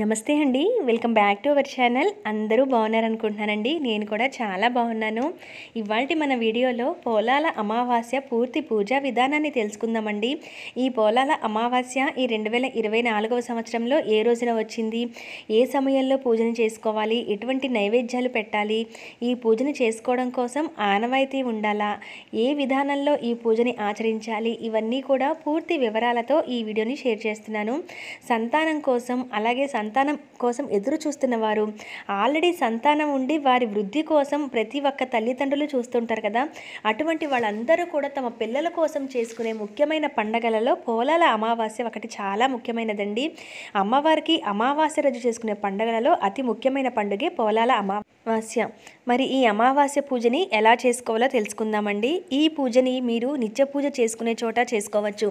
నమస్తే అండి welcome back to our channel అందరూ బాగున్నారనుకుంటున్నానండి నేను కూడా చాలా బాగున్నాను ఇవాళ మన వీడియోలో పోలాల అమావాస్య పూర్తి పూజా విధానాన్ని తెలుసుకుందామండి ఈ పోలాల అమావాస్య ఈ రెండు వేల ఇరవై సంవత్సరంలో ఏ రోజున వచ్చింది ఏ సమయంలో పూజను చేసుకోవాలి ఎటువంటి నైవేద్యాలు పెట్టాలి ఈ పూజను చేసుకోవడం కోసం ఆనవాయితీ ఉండాలా ఏ విధానంలో ఈ పూజని ఆచరించాలి ఇవన్నీ కూడా పూర్తి వివరాలతో ఈ వీడియోని షేర్ చేస్తున్నాను సంతానం కోసం అలాగే సంతానం కోసం ఎదురు చూస్తున్నవారు ఆల్రెడీ సంతానం ఉండి వారి వృద్ధి కోసం ప్రతి ఒక్క తల్లిదండ్రులు చూస్తుంటారు కదా అటువంటి వాళ్ళందరూ కూడా తమ పిల్లల కోసం చేసుకునే ముఖ్యమైన పండగలలో పోలాల అమావాస్య ఒకటి చాలా ముఖ్యమైనదండి అమ్మవారికి అమావాస్య రోజు చేసుకునే పండగలలో అతి ముఖ్యమైన పండుగే పోలాల అమావాస్య మరి ఈ అమావాస్య పూజని ఎలా చేసుకోవాలో తెలుసుకుందామండి ఈ పూజని మీరు నిత్య పూజ చేసుకునే చోట చేసుకోవచ్చు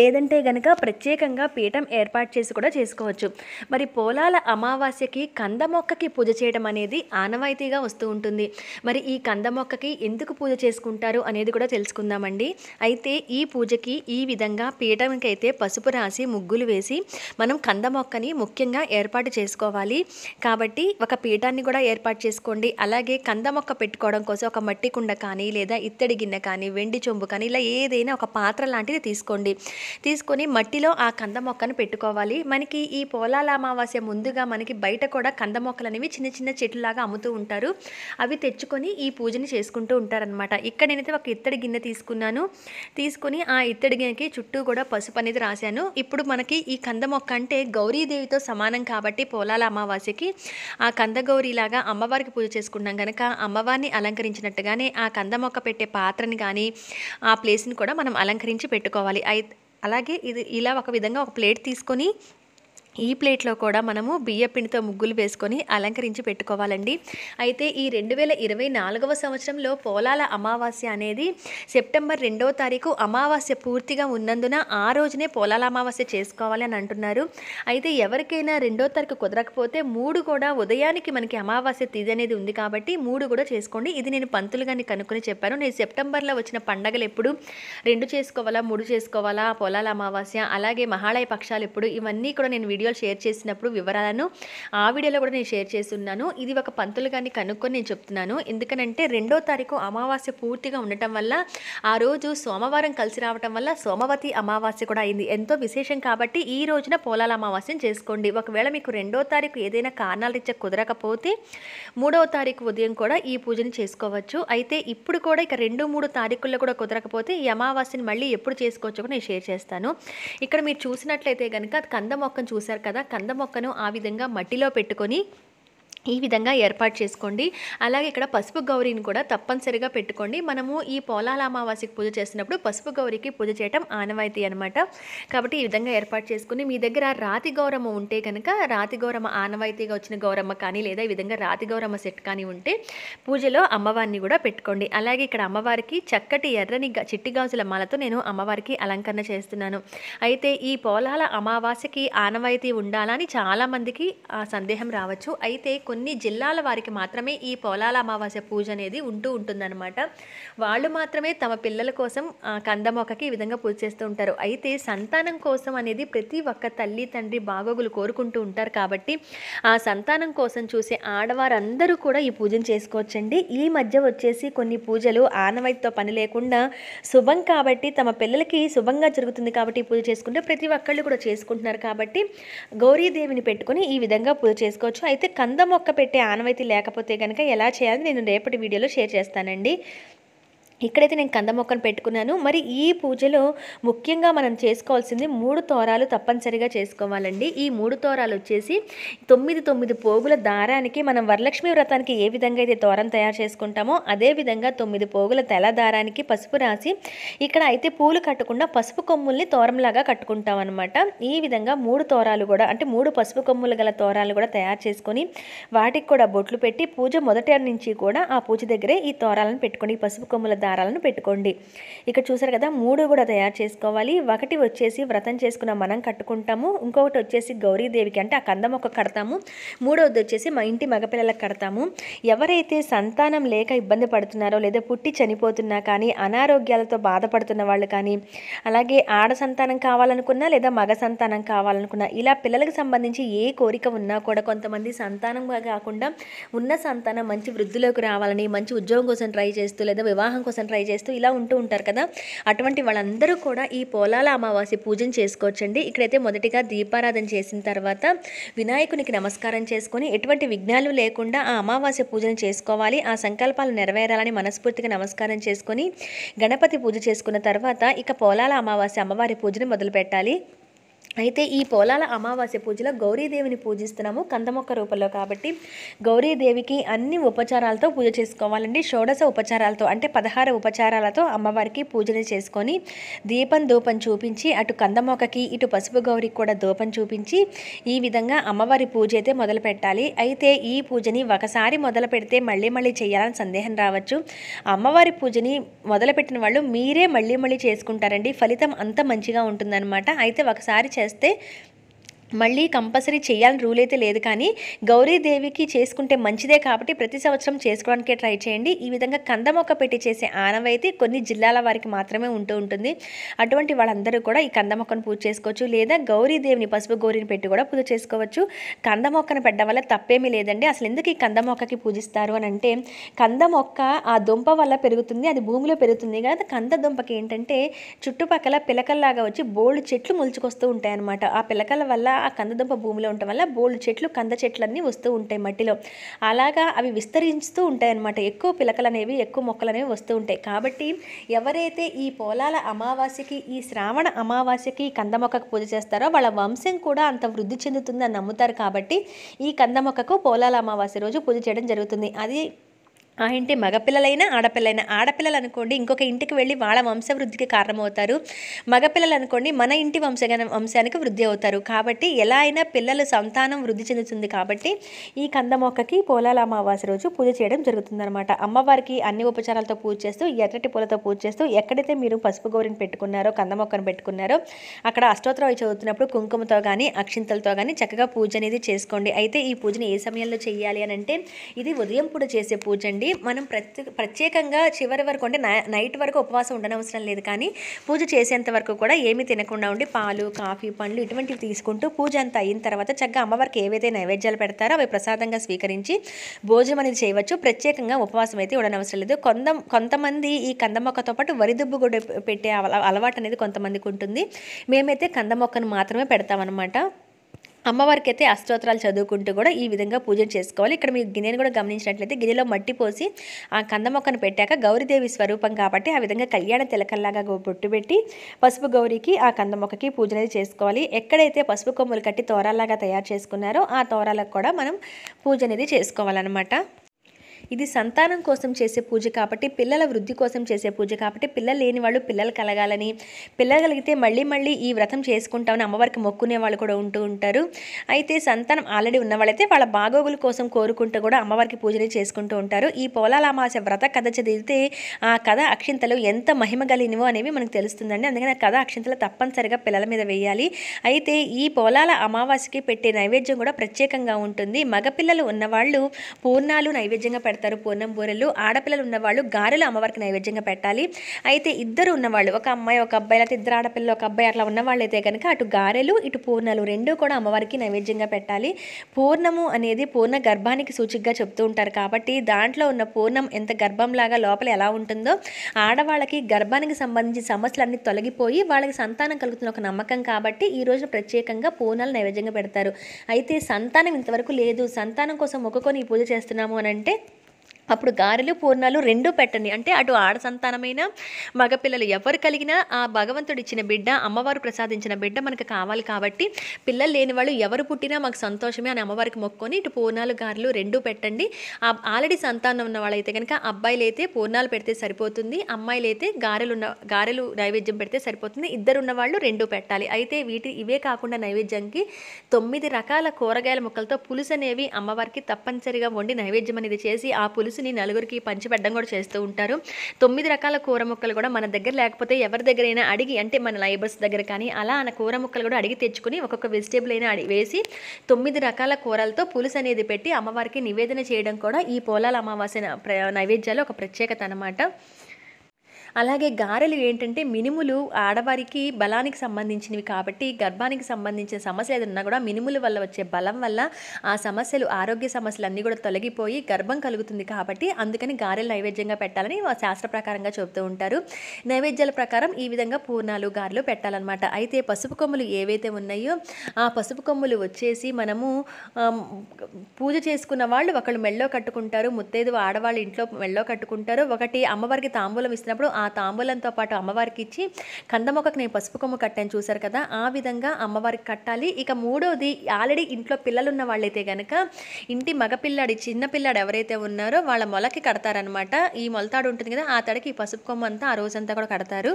లేదంటే గనక ప్రత్యేకంగా పీఠం ఏర్పాటు చేసి కూడా చేసుకోవచ్చు మరి పోలాల అమావాస్యకి కంద మొక్కకి పూజ చేయడం అనేది ఆనవాయితీగా వస్తూ ఉంటుంది మరి ఈ కంద మొక్కకి ఎందుకు పూజ చేసుకుంటారు అనేది కూడా తెలుసుకుందామండి అయితే ఈ పూజకి ఈ విధంగా పీఠంకైతే పసుపు రాసి ముగ్గులు వేసి మనం కంద మొక్కని ముఖ్యంగా ఏర్పాటు చేసుకోవాలి కాబట్టి ఒక పీఠాన్ని కూడా ఏర్పాటు చేసుకోండి అలాగే కంద మొక్క పెట్టుకోవడం కోసం ఒక మట్టి కుండ కానీ లేదా ఇత్తడి గిన్నె కానీ వెండి చెంబు కానీ ఇలా ఏదైనా ఒక పాత్ర లాంటిది తీసుకోండి తీసుకొని మట్టిలో ఆ కంద మొక్కను పెట్టుకోవాలి మనకి ఈ పోలాల అమావాస్య అమావాస్య ముందుగా మనకి బయట కూడా కంద మొక్కలు అనేవి చిన్న చిన్న చెట్లులాగా అమ్ముతూ ఉంటారు అవి తెచ్చుకొని ఈ పూజని చేసుకుంటూ ఉంటారనమాట ఇక్కడ నేనైతే ఒక ఇత్తడి గిన్నె తీసుకున్నాను తీసుకుని ఆ ఇత్తడి గిన్నెకి చుట్టూ కూడా పసుపు అనేది రాశాను ఇప్పుడు మనకి ఈ కంద మొక్క అంటే గౌరీదేవితో సమానం కాబట్టి పోలాల అమావాస్యకి ఆ కందగౌరిలాగా అమ్మవారికి పూజ చేసుకున్నాం కనుక అమ్మవారిని అలంకరించినట్టుగానే ఆ కంద మొక్క పెట్టే పాత్రని కానీ ఆ ప్లేస్ని కూడా మనం అలంకరించి పెట్టుకోవాలి అలాగే ఇది ఇలా ఒక విధంగా ఒక ప్లేట్ తీసుకొని ఈ ప్లేట్లో కూడా మనము బియ్యపిండితో ముగ్గులు వేసుకొని అలంకరించి పెట్టుకోవాలండి అయితే ఈ రెండు వేల ఇరవై నాలుగవ సంవత్సరంలో పోలాల అమావాస్య అనేది సెప్టెంబర్ రెండవ తారీఖు అమావాస్య పూర్తిగా ఉన్నందున ఆ రోజునే పోలాల అమావాస్య చేసుకోవాలి అని అంటున్నారు అయితే ఎవరికైనా రెండో తారీఖు కుదరకపోతే మూడు కూడా ఉదయానికి మనకి అమావాస్య తిది అనేది ఉంది కాబట్టి మూడు కూడా చేసుకోండి ఇది నేను పంతులు గారిని కనుక్కొని చెప్పాను నేను సెప్టెంబర్లో వచ్చిన పండగలు ఎప్పుడు రెండు చేసుకోవాలా మూడు చేసుకోవాలా పొలాల అమావాస్య అలాగే మహాళయ పక్షాలు ఎప్పుడు ఇవన్నీ కూడా నేను వీడియో వీడియోలు షేర్ చేసినప్పుడు వివరాలను ఆ వీడియోలో కూడా నేను షేర్ చేస్తున్నాను ఇది ఒక పంతులు కానీ కనుక్కొని నేను చెప్తున్నాను ఎందుకనంటే రెండో తారీఖు అమావాస్య పూర్తిగా ఉండటం వల్ల ఆ రోజు సోమవారం కలిసి రావటం వల్ల సోమవతి అమావాస్య కూడా అయింది ఎంతో విశేషం కాబట్టి ఈ రోజున పోలాల అమావాస్యం చేసుకోండి ఒకవేళ మీకు రెండో తారీఖు ఏదైనా కారణాలు ఇచ్చే కుదరకపోతే మూడవ తారీఖు ఉదయం కూడా ఈ పూజను చేసుకోవచ్చు అయితే ఇప్పుడు కూడా ఇక రెండు మూడు తారీఖుల్లో కూడా కుదరకపోతే ఈ అమావాస్యను మళ్ళీ ఎప్పుడు చేసుకోవచ్చు కూడా నేను షేర్ చేస్తాను ఇక్కడ మీరు చూసినట్లయితే కనుక కంద మొక్కను చూసి చేశారు కదా కంద మొక్కను ఆ విధంగా మట్టిలో పెట్టుకొని ఈ విధంగా ఏర్పాటు చేసుకోండి అలాగే ఇక్కడ పసుపు గౌరీని కూడా తప్పనిసరిగా పెట్టుకోండి మనము ఈ పోలాల అమావాస్యకి పూజ చేస్తున్నప్పుడు పసుపు గౌరీకి పూజ చేయటం ఆనవాయితీ అనమాట కాబట్టి ఈ విధంగా ఏర్పాటు చేసుకుని మీ దగ్గర రాతి గౌరమ్మ ఉంటే కనుక రాతి గౌరమ్మ ఆనవాయితీగా వచ్చిన గౌరమ్మ కానీ లేదా ఈ విధంగా రాతి గౌరమ్మ సెట్ కానీ ఉంటే పూజలో అమ్మవారిని కూడా పెట్టుకోండి అలాగే ఇక్కడ అమ్మవారికి చక్కటి ఎర్రని చిట్టి గాజుల మాలతో నేను అమ్మవారికి అలంకరణ చేస్తున్నాను అయితే ఈ పోలాల అమావాస్యకి ఆనవాయితీ ఉండాలని చాలామందికి సందేహం రావచ్చు అయితే కొన్ని కొన్ని జిల్లాల వారికి మాత్రమే ఈ పోలాల అమావాస్య పూజ అనేది ఉంటూ ఉంటుందన్నమాట వాళ్ళు మాత్రమే తమ పిల్లల కోసం కందమొక్కకి ఈ విధంగా పూజ చేస్తూ ఉంటారు అయితే సంతానం కోసం అనేది ప్రతి ఒక్క తల్లి తండ్రి బాగోగులు కోరుకుంటూ ఉంటారు కాబట్టి ఆ సంతానం కోసం చూసే ఆడవారందరూ కూడా ఈ పూజను చేసుకోవచ్చండి ఈ మధ్య వచ్చేసి కొన్ని పూజలు ఆనవాయితీతో పని లేకుండా శుభం కాబట్టి తమ పిల్లలకి శుభంగా జరుగుతుంది కాబట్టి పూజ చేసుకుంటే ప్రతి ఒక్కళ్ళు కూడా చేసుకుంటున్నారు కాబట్టి గౌరీదేవిని పెట్టుకుని ఈ విధంగా పూజ చేసుకోవచ్చు అయితే కంద మొక్క పెట్టే ఆనవాయితీ లేకపోతే కనుక ఎలా చేయాలో నేను రేపటి వీడియోలో షేర్ చేస్తానండి ఇక్కడైతే నేను కంద మొక్కను పెట్టుకున్నాను మరి ఈ పూజలో ముఖ్యంగా మనం చేసుకోవాల్సింది మూడు తోరాలు తప్పనిసరిగా చేసుకోవాలండి ఈ మూడు తోరాలు వచ్చేసి తొమ్మిది తొమ్మిది పోగుల దారానికి మనం వరలక్ష్మి వ్రతానికి ఏ విధంగా అయితే తోరం తయారు చేసుకుంటామో అదే విధంగా తొమ్మిది పోగుల తెల దారానికి పసుపు రాసి ఇక్కడ అయితే పూలు కట్టకుండా పసుపు కొమ్ముల్ని తోరంలాగా కట్టుకుంటాం అనమాట ఈ విధంగా మూడు తోరాలు కూడా అంటే మూడు పసుపు కొమ్ములు గల తోరాలు కూడా తయారు చేసుకొని వాటికి కూడా బొట్లు పెట్టి పూజ మొదటి నుంచి కూడా ఆ పూజ దగ్గరే ఈ తోరాలను పెట్టుకొని పసుపు కొమ్ముల దారాలను పెట్టుకోండి ఇక్కడ చూసారు కదా మూడు కూడా తయారు చేసుకోవాలి ఒకటి వచ్చేసి వ్రతం చేసుకున్న మనం కట్టుకుంటాము ఇంకొకటి వచ్చేసి గౌరీదేవికి అంటే ఆ కందం ఒక కడతాము మూడవది వచ్చేసి మా ఇంటి మగపిల్లలకు కడతాము ఎవరైతే సంతానం లేక ఇబ్బంది పడుతున్నారో లేదా పుట్టి చనిపోతున్నా కానీ అనారోగ్యాలతో బాధపడుతున్న వాళ్ళు కానీ అలాగే ఆడ సంతానం కావాలనుకున్నా లేదా మగ సంతానం కావాలనుకున్నా ఇలా పిల్లలకు సంబంధించి ఏ కోరిక ఉన్నా కూడా కొంతమంది సంతానంగా కాకుండా ఉన్న సంతానం మంచి వృద్ధిలోకి రావాలని మంచి ఉద్యోగం కోసం ట్రై చేస్తూ లేదా వివాహం కోసం కోసం ట్రై చేస్తూ ఇలా ఉంటూ ఉంటారు కదా అటువంటి వాళ్ళందరూ కూడా ఈ పోలాల అమావాస్య పూజను చేసుకోవచ్చండి ఇక్కడైతే మొదటిగా దీపారాధన చేసిన తర్వాత వినాయకునికి నమస్కారం చేసుకొని ఎటువంటి విఘ్నాలు లేకుండా ఆ అమావాస్య పూజను చేసుకోవాలి ఆ సంకల్పాలు నెరవేరాలని మనస్ఫూర్తిగా నమస్కారం చేసుకొని గణపతి పూజ చేసుకున్న తర్వాత ఇక పోలాల అమావాస్య అమ్మవారి పూజను మొదలు పెట్టాలి అయితే ఈ పోలాల అమావాస్య పూజలో గౌరీదేవిని పూజిస్తున్నాము కందమొక్క రూపంలో కాబట్టి గౌరీదేవికి అన్ని ఉపచారాలతో పూజ చేసుకోవాలండి షోడశ ఉపచారాలతో అంటే పదహారు ఉపచారాలతో అమ్మవారికి పూజలు చేసుకొని దీపం దూపం చూపించి అటు కందమొక్కకి ఇటు పసుపు గౌరికి కూడా దూపం చూపించి ఈ విధంగా అమ్మవారి పూజ అయితే మొదలు పెట్టాలి అయితే ఈ పూజని ఒకసారి మొదలు పెడితే మళ్ళీ మళ్ళీ చేయాలని సందేహం రావచ్చు అమ్మవారి పూజని మొదలుపెట్టిన వాళ్ళు మీరే మళ్ళీ మళ్ళీ చేసుకుంటారండి ఫలితం అంత మంచిగా ఉంటుందన్నమాట అయితే ఒకసారి చే చేస్తే మళ్ళీ కంపల్సరీ చేయాలని రూల్ అయితే లేదు కానీ గౌరీదేవికి చేసుకుంటే మంచిదే కాబట్టి ప్రతి సంవత్సరం చేసుకోవడానికే ట్రై చేయండి ఈ విధంగా కంద మొక్క పెట్టి చేసే ఆనవైతే కొన్ని జిల్లాల వారికి మాత్రమే ఉంటూ ఉంటుంది అటువంటి వాళ్ళందరూ కూడా ఈ కంద మొక్కను పూజ చేసుకోవచ్చు లేదా గౌరీదేవిని పసుపు గౌరిని పెట్టి కూడా పూజ చేసుకోవచ్చు కంద మొక్కను పెట్టడం వల్ల తప్పేమీ లేదండి అసలు ఎందుకు ఈ కంద మొక్కకి పూజిస్తారు అని అంటే కంద మొక్క ఆ దుంప వల్ల పెరుగుతుంది అది భూమిలో పెరుగుతుంది కదా కంద దుంపకి ఏంటంటే చుట్టుపక్కల పిలకల్లాగా వచ్చి బోల్డ్ చెట్లు మొలుచుకొస్తూ ఉంటాయన్నమాట ఆ పిలకల వల్ల ఆ కందదుంప భూమిలో ఉండటం వల్ల బోల్డ్ చెట్లు కంద చెట్లన్నీ వస్తూ ఉంటాయి మట్టిలో అలాగా అవి విస్తరిస్తూ ఉంటాయి అన్నమాట ఎక్కువ పిలకలు అనేవి ఎక్కువ మొక్కలు అనేవి వస్తూ ఉంటాయి కాబట్టి ఎవరైతే ఈ పొలాల అమావాస్యకి ఈ శ్రావణ అమావాస్యకి కంద మొక్కకు పూజ చేస్తారో వాళ్ళ వంశం కూడా అంత వృద్ధి చెందుతుందని నమ్ముతారు కాబట్టి ఈ కంద మొక్కకు పోలాల అమావాస్య రోజు పూజ చేయడం జరుగుతుంది అది ఆ ఇంటి మగపిల్లలైనా ఆడపిల్లలైనా ఆడపిల్లలు అనుకోండి ఇంకొక ఇంటికి వెళ్ళి వాళ్ళ వంశవృద్ధికి కారణమవుతారు మగపిల్లలు అనుకోండి మన ఇంటి వంశ వంశానికి వృద్ధి అవుతారు కాబట్టి ఎలా అయినా పిల్లలు సంతానం వృద్ధి చెందుతుంది కాబట్టి ఈ కంద మొక్కకి పోలాల అమావాస్య రోజు పూజ చేయడం జరుగుతుందనమాట అమ్మవారికి అన్ని ఉపచారాలతో పూజ చేస్తూ ఎర్రటి పూలతో పూజ చేస్తూ ఎక్కడైతే మీరు పసుపు గౌరిని పెట్టుకున్నారో కంద మొక్కను పెట్టుకున్నారో అక్కడ అష్టోత్తరాలు చదువుతున్నప్పుడు కుంకుమతో కానీ అక్షింతలతో కానీ చక్కగా పూజ అనేది చేసుకోండి అయితే ఈ పూజని ఏ సమయంలో చేయాలి అని అంటే ఇది ఉదయం పూట చేసే పూజ అండి మనం మనం ప్రత్యేకంగా చివరి వరకు అంటే నైట్ వరకు ఉపవాసం ఉండనవసరం లేదు కానీ పూజ చేసేంత వరకు కూడా ఏమీ తినకుండా ఉండి పాలు కాఫీ పండ్లు ఇటువంటివి తీసుకుంటూ పూజ అంతా అయిన తర్వాత చక్కగా అమ్మవారికి ఏవైతే నైవేద్యాలు పెడతారో అవి ప్రసాదంగా స్వీకరించి భోజనం అనేది చేయవచ్చు ప్రత్యేకంగా ఉపవాసం అయితే ఉండనవసరం లేదు కొంత కొంతమంది ఈ కందమొక్కతో పాటు వరిదుబ్బు కూడా పెట్టే అలవాటు అనేది కొంతమందికి ఉంటుంది మేమైతే కందమొక్కను మాత్రమే పెడతామన్నమాట అమ్మవారికి అయితే అష్టోత్తరాలు చదువుకుంటూ కూడా ఈ విధంగా పూజలు చేసుకోవాలి ఇక్కడ మీరు గిన్నెను కూడా గమనించినట్లయితే గిన్నెలో మట్టి పోసి ఆ కంద మొక్కను పెట్టాక గౌరీదేవి స్వరూపం కాబట్టి ఆ విధంగా కళ్యాణ తిలకల్లాగా బొట్టు పెట్టి పసుపు గౌరికి ఆ కంద మొక్కకి పూజ అనేది చేసుకోవాలి ఎక్కడైతే పసుపు కొమ్ములు కట్టి తోరాలాగా తయారు చేసుకున్నారో ఆ తోరాలకు కూడా మనం పూజ అనేది చేసుకోవాలన్నమాట ఇది సంతానం కోసం చేసే పూజ కాబట్టి పిల్లల వృద్ధి కోసం చేసే పూజ కాబట్టి పిల్లలు లేని వాళ్ళు పిల్లలు కలగాలని పిల్లలు కలిగితే మళ్ళీ మళ్ళీ ఈ వ్రతం చేసుకుంటామని అమ్మవారికి మొక్కునే వాళ్ళు కూడా ఉంటూ ఉంటారు అయితే సంతానం ఆల్రెడీ ఉన్న వాళ్ళైతే వాళ్ళ బాగోగుల కోసం కోరుకుంటూ కూడా అమ్మవారికి పూజలు చేసుకుంటూ ఉంటారు ఈ పోలాలామాస వ్రత కథ చదివితే ఆ కథ అక్షింతలు ఎంత మహిమ కలిగినవో అనేవి మనకు తెలుస్తుందండి అందుకని ఆ కథ అక్షింతలు తప్పనిసరిగా పిల్లల మీద వేయాలి అయితే ఈ పొలాల అమావాస్యకి పెట్టే నైవేద్యం కూడా ప్రత్యేకంగా ఉంటుంది మగపిల్లలు ఉన్నవాళ్ళు పూర్ణాలు నైవేద్యంగా పెడతారు పెడతారు పూర్ణం బూరెలు ఆడపిల్లలు ఉన్నవాళ్ళు గారెలు అమ్మవారికి నైవేద్యంగా పెట్టాలి అయితే ఇద్దరు ఉన్నవాళ్ళు ఒక అమ్మాయి ఒక అబ్బాయి లేకపోతే ఇద్దరు ఆడపిల్లలు ఒక అబ్బాయి అట్లా ఉన్నవాళ్ళు అయితే కనుక అటు గారెలు ఇటు పూర్ణాలు రెండు కూడా అమ్మవారికి నైవేద్యంగా పెట్టాలి పూర్ణము అనేది పూర్ణ గర్భానికి సూచికగా చెప్తూ ఉంటారు కాబట్టి దాంట్లో ఉన్న పూర్ణం ఎంత గర్భంలాగా లోపల ఎలా ఉంటుందో ఆడవాళ్ళకి గర్భానికి సంబంధించిన సమస్యలన్నీ తొలగిపోయి వాళ్ళకి సంతానం కలుగుతున్న ఒక నమ్మకం కాబట్టి ఈ రోజు ప్రత్యేకంగా పూర్ణాలు నైవేద్యంగా పెడతారు అయితే సంతానం ఇంతవరకు లేదు సంతానం కోసం మొక్కుకొని ఈ పూజ చేస్తున్నాము అని అంటే అప్పుడు గారెలు పూర్ణాలు రెండూ పెట్టండి అంటే అటు ఆడ సంతానమైన మగపిల్లలు ఎవరు కలిగినా ఆ భగవంతుడు ఇచ్చిన బిడ్డ అమ్మవారు ప్రసాదించిన బిడ్డ మనకు కావాలి కాబట్టి పిల్లలు లేని వాళ్ళు ఎవరు పుట్టినా మాకు సంతోషమే అని అమ్మవారికి మొక్కొని ఇటు పూర్ణాలు గారెలు రెండూ పెట్టండి ఆ ఆల్రెడీ సంతానం ఉన్న వాళ్ళైతే కనుక అబ్బాయిలు అయితే పూర్ణాలు పెడితే సరిపోతుంది అమ్మాయిలు అయితే గారెలు ఉన్న గారెలు నైవేద్యం పెడితే సరిపోతుంది ఇద్దరున్న వాళ్ళు రెండూ పెట్టాలి అయితే వీటి ఇవే కాకుండా నైవేద్యంకి తొమ్మిది రకాల కూరగాయల ముక్కలతో పులుసు అనేవి అమ్మవారికి తప్పనిసరిగా వండి నైవేద్యం అనేది చేసి ఆ పులుసు పులుసుని నలుగురికి పంచిపెట్టడం కూడా చేస్తూ ఉంటారు తొమ్మిది రకాల కూర ముక్కలు కూడా మన దగ్గర లేకపోతే ఎవరి అయినా అడిగి అంటే మన లైబర్స్ దగ్గర కానీ అలా ఆ కూర ముక్కలు కూడా అడిగి తెచ్చుకుని ఒక్కొక్క వెజిటేబుల్ అయినా వేసి తొమ్మిది రకాల కూరలతో పులుసు అనేది పెట్టి అమ్మవారికి నివేదన చేయడం కూడా ఈ పొలాల అమావాస్య నైవేద్యాలు ఒక ప్రత్యేకత అనమాట అలాగే గారెలు ఏంటంటే మినుములు ఆడవారికి బలానికి సంబంధించినవి కాబట్టి గర్భానికి సంబంధించిన సమస్యలు ఏదన్నా కూడా మినుముల వల్ల వచ్చే బలం వల్ల ఆ సమస్యలు ఆరోగ్య సమస్యలు అన్నీ కూడా తొలగిపోయి గర్భం కలుగుతుంది కాబట్టి అందుకని గారెలు నైవేద్యంగా పెట్టాలని శాస్త్ర ప్రకారంగా చెబుతూ ఉంటారు నైవేద్యాల ప్రకారం ఈ విధంగా పూర్ణాలు గారెలు పెట్టాలన్నమాట అయితే పసుపు కొమ్ములు ఏవైతే ఉన్నాయో ఆ పసుపు కొమ్ములు వచ్చేసి మనము పూజ చేసుకున్న వాళ్ళు ఒకళ్ళు మెళ్ళో కట్టుకుంటారు ముత్తైదు ఆడవాళ్ళు ఇంట్లో మెళ్ళో కట్టుకుంటారు ఒకటి అమ్మవారికి తాంబూలం ఇస్తున్నప్పుడు ఆ తాంబూలంతో పాటు అమ్మవారికి ఇచ్చి కందమొక్కకు నేను పసుపు కొమ్ము కట్టాను చూశారు కదా ఆ విధంగా అమ్మవారికి కట్టాలి ఇక మూడోది ఆల్రెడీ ఇంట్లో పిల్లలు ఉన్న వాళ్ళైతే కనుక ఇంటి మగపిల్లాడి చిన్నపిల్లాడు ఎవరైతే ఉన్నారో వాళ్ళ మొలకి కడతారనమాట ఈ మొలతాడు ఉంటుంది కదా ఆ తడికి ఈ పసుపు కొమ్మ అంతా ఆ రోజంతా కూడా కడతారు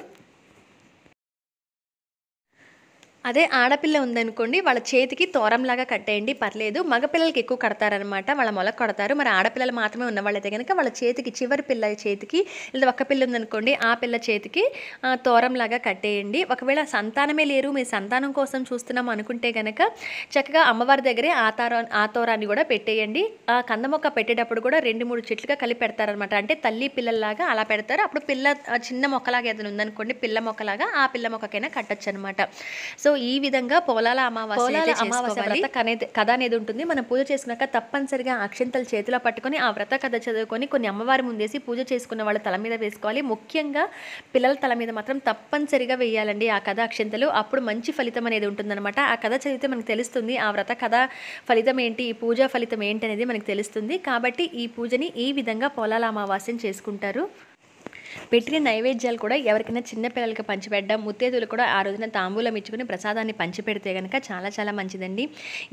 అదే ఆడపిల్ల ఉందనుకోండి వాళ్ళ చేతికి తోరంలాగా కట్టేయండి పర్లేదు మగపిల్లలకి ఎక్కువ కడతారనమాట వాళ్ళ మొలక కడతారు మరి ఆడపిల్లలు మాత్రమే ఉన్నవాళ్ళైతే కనుక వాళ్ళ చేతికి చివరి పిల్ల చేతికి లేదా ఒక పిల్ల ఉందనుకోండి ఆ పిల్ల చేతికి తోరంలాగా కట్టేయండి ఒకవేళ సంతానమే లేరు మీ సంతానం కోసం చూస్తున్నాం అనుకుంటే కనుక చక్కగా అమ్మవారి దగ్గరే ఆ ఆ తోరాన్ని కూడా పెట్టేయండి ఆ కందమొక్క పెట్టేటప్పుడు కూడా రెండు మూడు చెట్లుగా కలిపి పెడతారనమాట అంటే తల్లి పిల్లల్లాగా అలా పెడతారు అప్పుడు పిల్ల చిన్న మొక్కలాగా ఏదైనా ఉందనుకోండి పిల్ల మొక్కలాగా ఆ పిల్ల మొక్కకైనా కట్టచ్చు అనమాట సో సో ఈ విధంగా పోలాల అమావాస్య అమావాస్య వ్రత కథ అనేది ఉంటుంది మనం పూజ చేసుకున్నాక తప్పనిసరిగా అక్షంతలు చేతిలో పట్టుకొని ఆ వ్రత కథ చదువుకొని కొన్ని అమ్మవారి ముందేసి పూజ చేసుకున్న వాళ్ళ తల మీద వేసుకోవాలి ముఖ్యంగా పిల్లల తల మీద మాత్రం తప్పనిసరిగా వేయాలండి ఆ కథ అక్షంతలు అప్పుడు మంచి ఫలితం అనేది ఉంటుందన్నమాట ఆ కథ చదివితే మనకు తెలుస్తుంది ఆ వ్రత కథ ఫలితం ఏంటి ఈ పూజ ఫలితం ఏంటి అనేది మనకు తెలుస్తుంది కాబట్టి ఈ పూజని ఈ విధంగా పొలాల అమావాస్యం చేసుకుంటారు పెట్టిన నైవేద్యాలు కూడా ఎవరికైనా చిన్నపిల్లలకి పంచిపెట్టడం ముత్తేదులు కూడా ఆ రోజున తాంబూలం ఇచ్చుకుని ప్రసాదాన్ని పంచిపెడితే కనుక చాలా చాలా మంచిదండి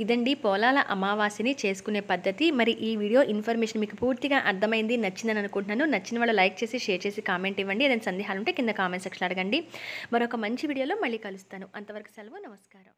ఇదండి పొలాల అమావాస్యని చేసుకునే పద్ధతి మరి ఈ వీడియో ఇన్ఫర్మేషన్ మీకు పూర్తిగా అర్థమైంది నచ్చిందని అనుకుంటున్నాను నచ్చిన వాళ్ళు లైక్ చేసి షేర్ చేసి కామెంట్ ఇవ్వండి ఏదైనా సందేహాలు ఉంటే కింద కామెంట్ సెక్షన్ అడగండి మరొక మంచి వీడియోలో మళ్ళీ కలుస్తాను అంతవరకు సెలవు నమస్కారం